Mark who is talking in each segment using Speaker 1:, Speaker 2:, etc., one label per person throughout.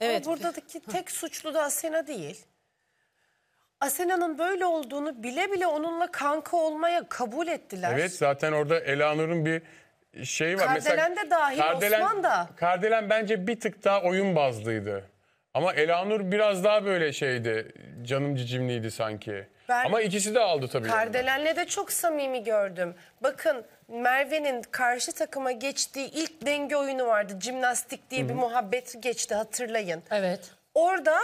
Speaker 1: Evet. Ama buradaki tek suçlu da Asena değil. Asena'nın böyle olduğunu bile bile onunla kanka olmaya kabul ettiler. Evet
Speaker 2: zaten orada Elanur'un bir şey var. Kardelen Mesela, de dahil Kardelen, Osman da. Kardelen bence bir tık daha oyun bazlıydı. Ama Elanur biraz daha böyle şeydi. Canım cicimliydi sanki. Ben Ama ikisi de aldı tabii. Kardelen'le
Speaker 1: de çok samimi gördüm. Bakın Merve'nin karşı takıma geçtiği ilk denge oyunu vardı. Cimnastik diye bir muhabbet geçti hatırlayın. Evet. Orada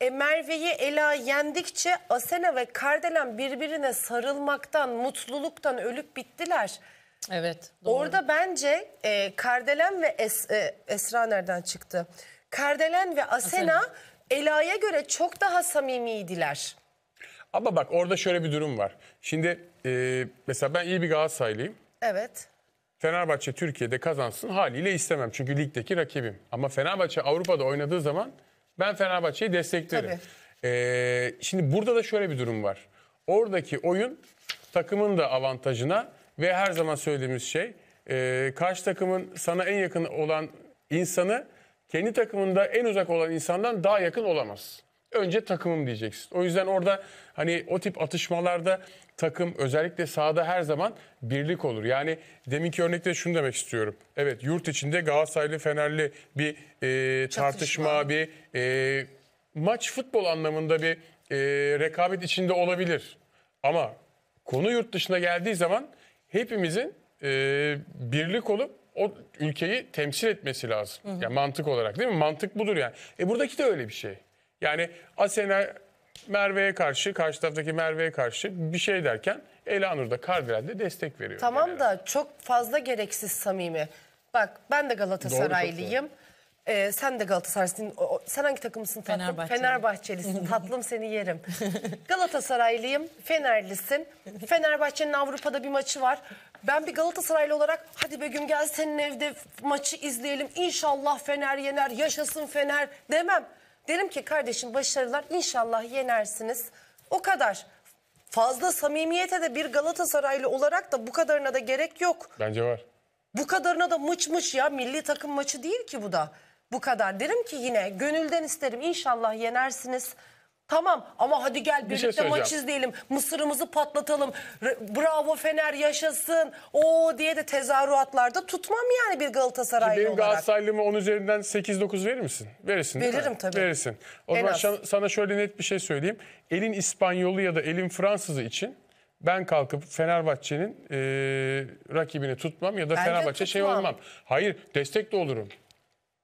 Speaker 1: e, Merve'yi Ela yendikçe Asena ve Kardelen birbirine sarılmaktan, mutluluktan ölüp bittiler.
Speaker 3: Evet. Doğru. Orada
Speaker 1: bence e, Kardelen ve Es- e, Esra nereden çıktı? Kardelen ve Asena, Ela'ya göre çok daha samimiydiler.
Speaker 2: Ama bak orada şöyle bir durum var. Şimdi e, mesela ben iyi bir Galatasaraylıyım. Evet. Fenerbahçe Türkiye'de kazansın haliyle istemem. Çünkü ligdeki rakibim. Ama Fenerbahçe Avrupa'da oynadığı zaman ben Fenerbahçe'yi desteklerim. Tabii. E, şimdi burada da şöyle bir durum var. Oradaki oyun takımın da avantajına ve her zaman söylediğimiz şey e, karşı takımın sana en yakın olan insanı kendi takımında en uzak olan insandan daha yakın olamaz. Önce takımım diyeceksin. O yüzden orada hani o tip atışmalarda takım özellikle sahada her zaman birlik olur. Yani deminki örnekte şunu demek istiyorum. Evet yurt içinde Galatasaraylı Fenerli bir e, tartışma, Çatışma. bir e, maç futbol anlamında bir e, rekabet içinde olabilir. Ama konu yurt dışına geldiği zaman hepimizin e, birlik olup o ülkeyi temsil etmesi lazım. Hı hı. Yani mantık olarak değil mi? Mantık budur yani. E buradaki de öyle bir şey. Yani Asena Merve'ye karşı, karşı taraftaki Merve'ye karşı bir şey derken Elanur da Kardelen'de destek veriyor. Tamam
Speaker 1: genel. da çok fazla gereksiz samimi. Bak ben de Galatasaraylıyım. ee, sen de Galatasaraylısın. sen hangi takımısın tatlım? Fenerbahçeli. Fenerbahçelisin. tatlım seni yerim. Galatasaraylıyım. Fenerlisin. Fenerbahçe'nin Avrupa'da bir maçı var. Ben bir Galatasaraylı olarak hadi Begüm gel senin evde maçı izleyelim. İnşallah Fener yener. Yaşasın Fener demem. Derim ki kardeşim başarılar inşallah yenersiniz. O kadar. Fazla samimiyete de bir Galatasaraylı olarak da bu kadarına da gerek yok. Bence var. Bu kadarına da mıç mıç ya milli takım maçı değil ki bu da. Bu kadar derim ki yine gönülden isterim inşallah yenersiniz. Tamam ama hadi gel şey birlikte şey maç izleyelim. Mısırımızı patlatalım. Bravo Fener yaşasın. O diye de tezahüratlarda tutmam yani bir Galatasaraylı Ki olarak. Benim
Speaker 2: Galatasaraylımı 10 üzerinden 8-9 verir misin? Verirsin Veririm tabii. Verirsin. O en zaman az. sana şöyle net bir şey söyleyeyim. Elin İspanyolu ya da elin Fransızı için ben kalkıp Fenerbahçe'nin e, rakibini tutmam ya da Bence Fenerbahçe şey tutmam. şey olmam. Hayır destek de olurum.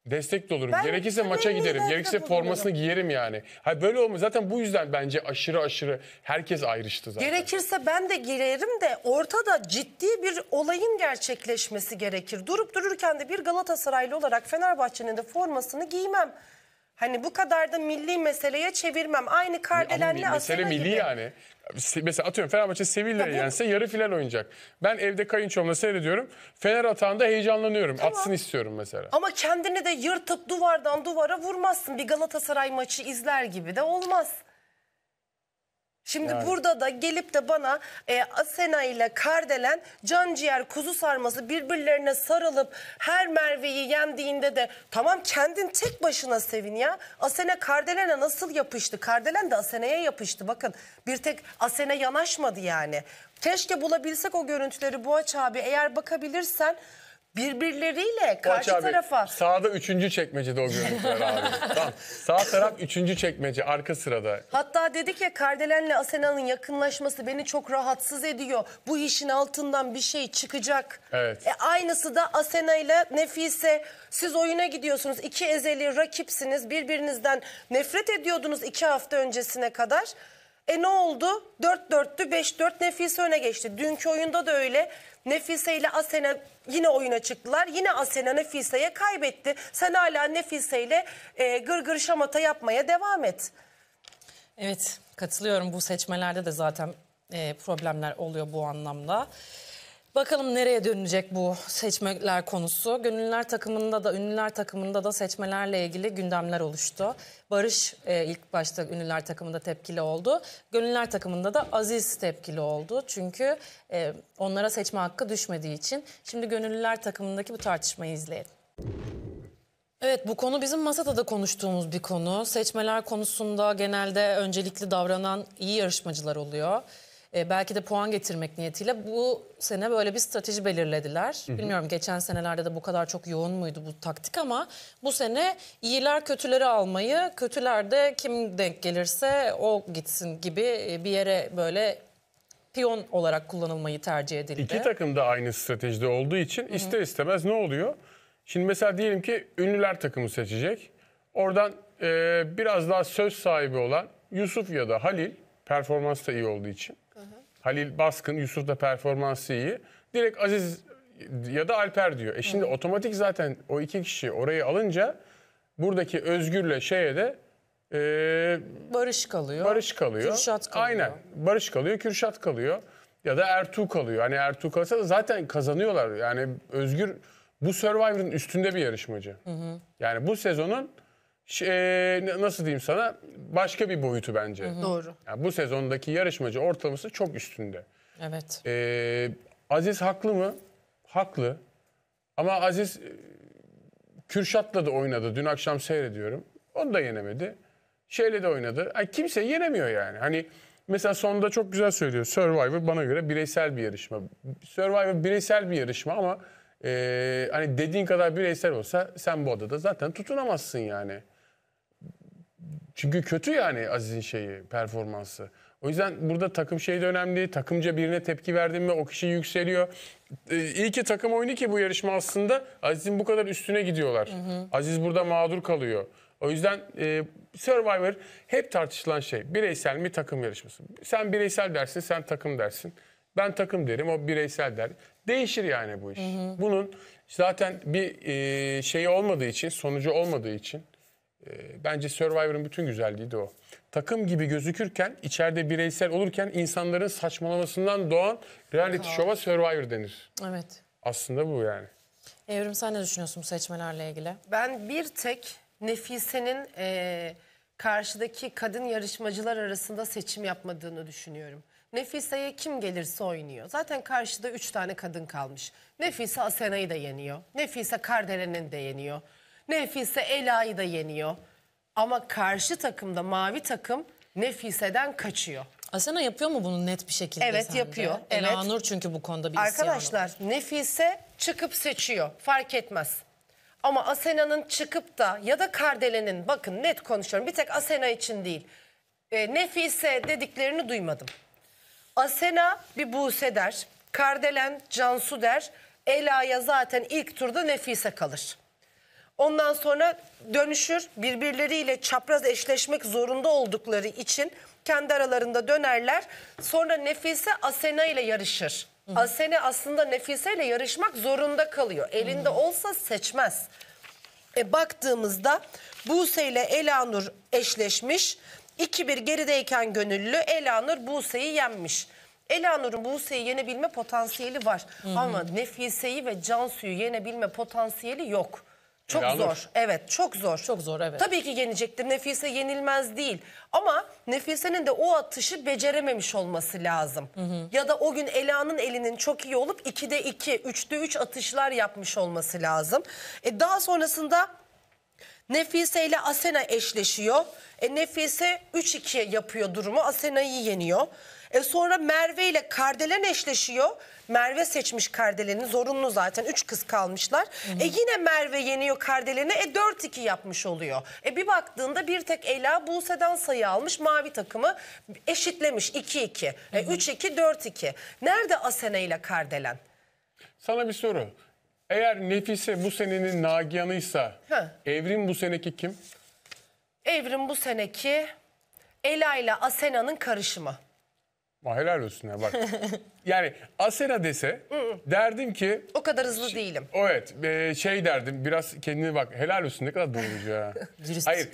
Speaker 2: Destek de olurum. Ben gerekirse maça giderim. Gerekirse destek olurum. formasını giyerim yani. Hayır böyle olmuyor. Zaten bu yüzden bence aşırı aşırı herkes ayrıştı zaten.
Speaker 1: Gerekirse ben de girerim de ortada ciddi bir olayın gerçekleşmesi gerekir. Durup dururken de bir Galatasaraylı olarak Fenerbahçe'nin de formasını giymem. Hani bu kadar da milli meseleye çevirmem. Aynı Kardelen'le aslında Mesele milli gibi.
Speaker 2: yani. Mesela atıyorum Fenerbahçe Sevilla'yı ya bu... yense yarı final oynayacak. Ben evde kayınçomla seyrediyorum. Fener atağında heyecanlanıyorum. Tamam. Atsın istiyorum mesela.
Speaker 1: Ama kendini de yırtıp duvardan duvara vurmazsın. Bir Galatasaray maçı izler gibi de olmaz. Şimdi yani. burada da gelip de bana e, Asena ile Kardelen can ciğer kuzu sarması birbirlerine sarılıp her Merve'yi yendiğinde de tamam kendin tek başına sevin ya. Asena Kardelen'e nasıl yapıştı? Kardelen de Asena'ya yapıştı. Bakın bir tek Asena yanaşmadı yani. Keşke bulabilsek o görüntüleri Boğaç abi eğer bakabilirsen birbirleriyle karşı abi, tarafa.
Speaker 2: Sağda üçüncü çekmecede o görüntüler abi. tamam. Sağ taraf üçüncü çekmece arka sırada.
Speaker 1: Hatta dedik ya Kardelen'le Asena'nın yakınlaşması beni çok rahatsız ediyor. Bu işin altından bir şey çıkacak. Evet. E, aynısı da Asena ile Nefise. Siz oyuna gidiyorsunuz. iki ezeli rakipsiniz. Birbirinizden nefret ediyordunuz iki hafta öncesine kadar. E ne oldu? 4-4'tü 5-4 Nefise öne geçti. Dünkü oyunda da öyle. Nefise ile Asena yine oyuna çıktılar. Yine Asena Nefise'ye kaybetti. Sen hala Nefise ile e, gırgır şamata
Speaker 3: yapmaya devam et. Evet katılıyorum bu seçmelerde de zaten e, problemler oluyor bu anlamda. Bakalım nereye dönecek bu seçmeler konusu. Gönüllüler takımında da ünlüler takımında da seçmelerle ilgili gündemler oluştu. Barış e, ilk başta ünlüler takımında tepkili oldu. Gönüllüler takımında da Aziz tepkili oldu. Çünkü e, onlara seçme hakkı düşmediği için. Şimdi gönüllüler takımındaki bu tartışmayı izleyelim. Evet bu konu bizim masada da konuştuğumuz bir konu. Seçmeler konusunda genelde öncelikli davranan iyi yarışmacılar oluyor e, belki de puan getirmek niyetiyle bu sene böyle bir strateji belirlediler. Hı hı. Bilmiyorum geçen senelerde de bu kadar çok yoğun muydu bu taktik ama bu sene iyiler kötüleri almayı, kötüler de kim denk gelirse o gitsin gibi e, bir yere böyle piyon olarak kullanılmayı tercih edildi. İki
Speaker 2: takım da aynı stratejide olduğu için hı ister istemez ne oluyor? Şimdi mesela diyelim ki ünlüler takımı seçecek. Oradan e, biraz daha söz sahibi olan Yusuf ya da Halil performans da iyi olduğu için Halil Baskın, Yusuf da performansı iyi. Direkt Aziz ya da Alper diyor. E şimdi otomatik zaten o iki kişi orayı alınca buradaki Özgür'le şeye de e, Barış kalıyor. Barış kalıyor. Kürşat kalıyor. Aynen. Barış kalıyor, Kürşat kalıyor. Ya da Ertuğ kalıyor. Hani Ertuğ kalsa da zaten kazanıyorlar. Yani Özgür bu Survivor'ın üstünde bir yarışmacı. Yani bu sezonun şey, nasıl diyeyim sana başka bir boyutu bence. Doğru. Yani bu sezondaki yarışmacı ortalaması çok üstünde. Evet. Ee, Aziz haklı mı? Haklı. Ama Aziz e, Kürşat'la da oynadı. Dün akşam seyrediyorum. Onu da yenemedi. Şeyle de oynadı. Ay, kimse yenemiyor yani. Hani mesela sonunda çok güzel söylüyor. Survivor bana göre bireysel bir yarışma. Survivor bireysel bir yarışma ama e, hani dediğin kadar bireysel olsa sen bu adada zaten tutunamazsın yani. Çünkü kötü yani Aziz'in şeyi, performansı. O yüzden burada takım şey de önemli. Takımca birine tepki verdin mi o kişi yükseliyor. Ee, ki takım oyunu ki bu yarışma aslında Aziz'in bu kadar üstüne gidiyorlar. Hı hı. Aziz burada mağdur kalıyor. O yüzden e, Survivor hep tartışılan şey. Bireysel mi takım yarışması? Sen bireysel dersin, sen takım dersin. Ben takım derim, o bireysel der. Değişir yani bu iş. Hı hı. Bunun zaten bir e, şeyi olmadığı için, sonucu olmadığı için ee, bence Survivor'ın bütün güzelliği de o. Takım gibi gözükürken, içeride bireysel olurken insanların saçmalamasından doğan reality show'a Survivor denir. Evet. Aslında bu yani.
Speaker 3: Evrim sen ne düşünüyorsun bu seçmelerle ilgili? Ben bir tek Nefise'nin
Speaker 1: e, karşıdaki kadın yarışmacılar arasında seçim yapmadığını düşünüyorum. Nefise'ye kim gelirse oynuyor. Zaten karşıda üç tane kadın kalmış. Nefise Asena'yı da yeniyor. Nefise Kardelen'in de yeniyor. Nefise Ela'yı da yeniyor. Ama karşı takımda mavi takım Nefise'den kaçıyor. Asena yapıyor mu bunu
Speaker 3: net bir şekilde Evet sence? yapıyor. Ela evet. Nur çünkü bu konuda bir Arkadaşlar
Speaker 1: isyanı. Nefise çıkıp seçiyor. Fark etmez. Ama Asena'nın çıkıp da ya da Kardelen'in bakın net konuşuyorum. Bir tek Asena için değil. E, Nefise dediklerini duymadım. Asena bir Buse der. Kardelen Cansu der. Ela'ya zaten ilk turda Nefise kalır. Ondan sonra dönüşür birbirleriyle çapraz eşleşmek zorunda oldukları için kendi aralarında dönerler. Sonra Nefise Asena ile yarışır. Hı. Asena aslında Nefise ile yarışmak zorunda kalıyor. Elinde Hı. olsa seçmez. E, baktığımızda Buse ile Elanur eşleşmiş. 2-1 gerideyken gönüllü Elanur Buse'yi yenmiş. Elanur'un Buse'yi yenebilme potansiyeli var. Hı hı. Ama Nefise'yi ve Cansu'yu yenebilme potansiyeli yok. Çok Helal zor. olsun. Evet çok zor. Çok zor evet. Tabii ki yenecektir. Nefise yenilmez değil. Ama Nefise'nin de o atışı becerememiş olması lazım. Ya da o gün Ela'nın elinin çok iyi olup 2'de 2, 3'te 3 atışlar yapmış olması lazım. E daha sonrasında Nefise ile Asena eşleşiyor. E Nefise 3-2 yapıyor durumu. Asena'yı yeniyor. E sonra Merve ile Kardelen eşleşiyor. Merve seçmiş Kardelen'i zorunlu zaten. Üç kız kalmışlar. E yine Merve yeniyor Kardelen'i. E 4-2 yapmış oluyor. E bir baktığında bir tek Ela Buse'den sayı almış. Mavi takımı eşitlemiş 2-2. E 3-2 4-2. Nerede Asena ile Kardelen?
Speaker 2: Sana bir soru. Eğer Nefise bu senenin Nagihan'ıysa Evrim bu seneki kim?
Speaker 1: Evrim bu seneki Ela ile Asena'nın karışımı.
Speaker 2: Vay helal olsun ya bak. yani Asena dese derdim ki
Speaker 1: O kadar hızlı değilim.
Speaker 2: o evet şey derdim biraz kendini bak helal olsun ne kadar doğrucu ya. Dürüst. Hayır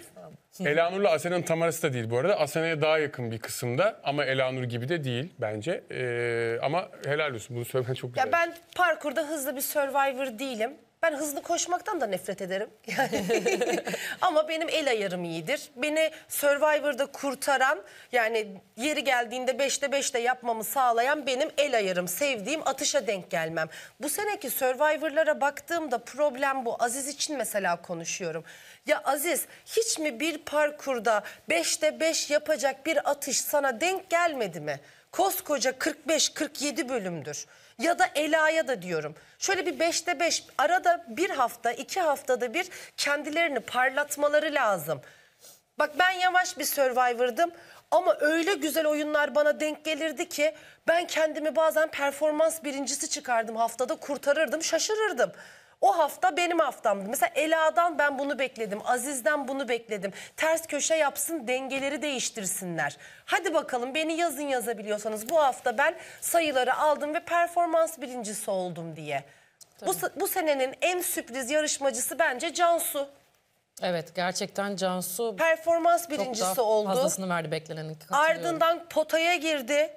Speaker 2: Elanur'la Asena'nın tam arası da değil bu arada. Asena'ya daha yakın bir kısımda ama Elanur gibi de değil bence. E, ama helal olsun bunu söylemen çok güzel.
Speaker 1: Ya ben parkurda hızlı bir survivor değilim. Ben hızlı koşmaktan da nefret ederim. Yani ama benim el ayarım iyidir. Beni Survivor'da kurtaran yani yeri geldiğinde 5'te 5'te yapmamı sağlayan benim el ayarım. Sevdiğim atışa denk gelmem. Bu seneki Survivor'lara baktığımda problem bu. Aziz için mesela konuşuyorum. Ya Aziz hiç mi bir parkurda 5'te 5 yapacak bir atış sana denk gelmedi mi? Koskoca 45-47 bölümdür ya da Ela'ya da diyorum. Şöyle bir beşte beş arada bir hafta iki haftada bir kendilerini parlatmaları lazım. Bak ben yavaş bir Survivor'dım ama öyle güzel oyunlar bana denk gelirdi ki ben kendimi bazen performans birincisi çıkardım haftada kurtarırdım şaşırırdım. O hafta benim haftamdı. Mesela Ela'dan ben bunu bekledim. Aziz'den bunu bekledim. Ters köşe yapsın dengeleri değiştirsinler. Hadi bakalım beni yazın yazabiliyorsanız. Bu hafta ben sayıları aldım ve performans birincisi oldum diye. Bu, bu senenin en sürpriz yarışmacısı bence Cansu.
Speaker 3: Evet gerçekten Cansu
Speaker 1: Performans birincisi çok daha oldu. fazlasını
Speaker 3: verdi beklenenin.
Speaker 1: Ardından potaya girdi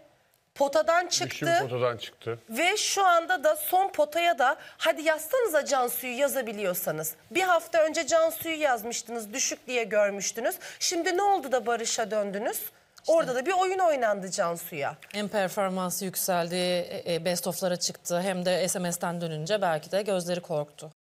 Speaker 1: potadan çıktı. Düşüm potadan çıktı. Ve şu anda da son potaya da hadi yazsanıza Cansu'yu yazabiliyorsanız. Bir hafta önce Cansu'yu yazmıştınız düşük diye görmüştünüz. Şimdi ne oldu da Barış'a döndünüz? Orada da bir oyun oynandı
Speaker 3: Cansu'ya. Hem performansı yükseldi, e, e, best of'lara çıktı hem de SMS'ten dönünce belki de gözleri korktu.